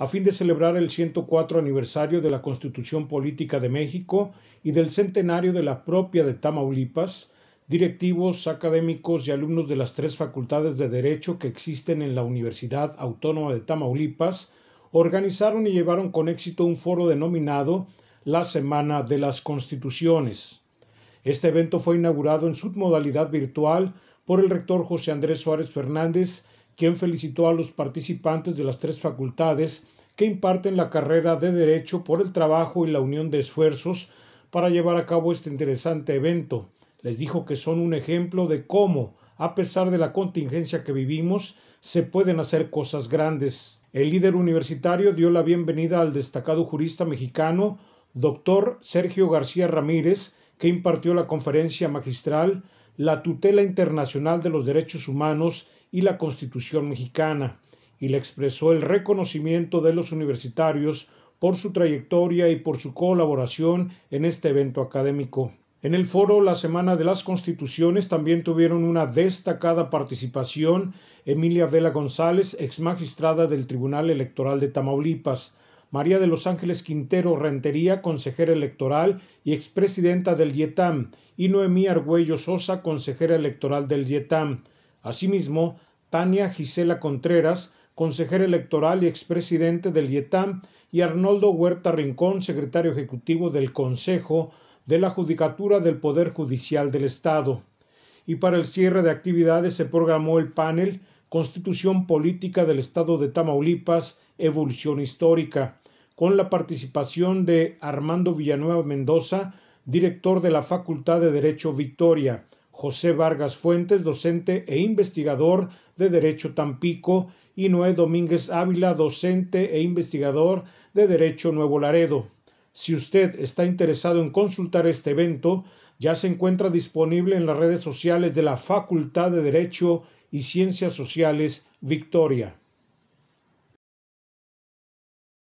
a fin de celebrar el 104 aniversario de la Constitución Política de México y del centenario de la propia de Tamaulipas, directivos, académicos y alumnos de las tres facultades de Derecho que existen en la Universidad Autónoma de Tamaulipas organizaron y llevaron con éxito un foro denominado la Semana de las Constituciones. Este evento fue inaugurado en su modalidad virtual por el rector José Andrés Suárez Fernández quien felicitó a los participantes de las tres facultades que imparten la carrera de Derecho por el trabajo y la unión de esfuerzos para llevar a cabo este interesante evento. Les dijo que son un ejemplo de cómo, a pesar de la contingencia que vivimos, se pueden hacer cosas grandes. El líder universitario dio la bienvenida al destacado jurista mexicano, doctor Sergio García Ramírez, que impartió la conferencia magistral la tutela internacional de los derechos humanos y la Constitución mexicana, y le expresó el reconocimiento de los universitarios por su trayectoria y por su colaboración en este evento académico. En el foro La Semana de las Constituciones también tuvieron una destacada participación Emilia Vela González, ex magistrada del Tribunal Electoral de Tamaulipas, María de los Ángeles Quintero Rentería, consejera electoral y expresidenta del YETAM, y Noemí Argüello Sosa, consejera electoral del YETAM. Asimismo, Tania Gisela Contreras, consejera electoral y expresidente del YETAM, y Arnoldo Huerta Rincón, secretario ejecutivo del Consejo de la Judicatura del Poder Judicial del Estado. Y para el cierre de actividades se programó el panel Constitución Política del Estado de Tamaulipas Evolución Histórica, con la participación de Armando Villanueva Mendoza, director de la Facultad de Derecho Victoria, José Vargas Fuentes, docente e investigador de Derecho Tampico, y Noé Domínguez Ávila, docente e investigador de Derecho Nuevo Laredo. Si usted está interesado en consultar este evento, ya se encuentra disponible en las redes sociales de la Facultad de Derecho y Ciencias Sociales Victoria.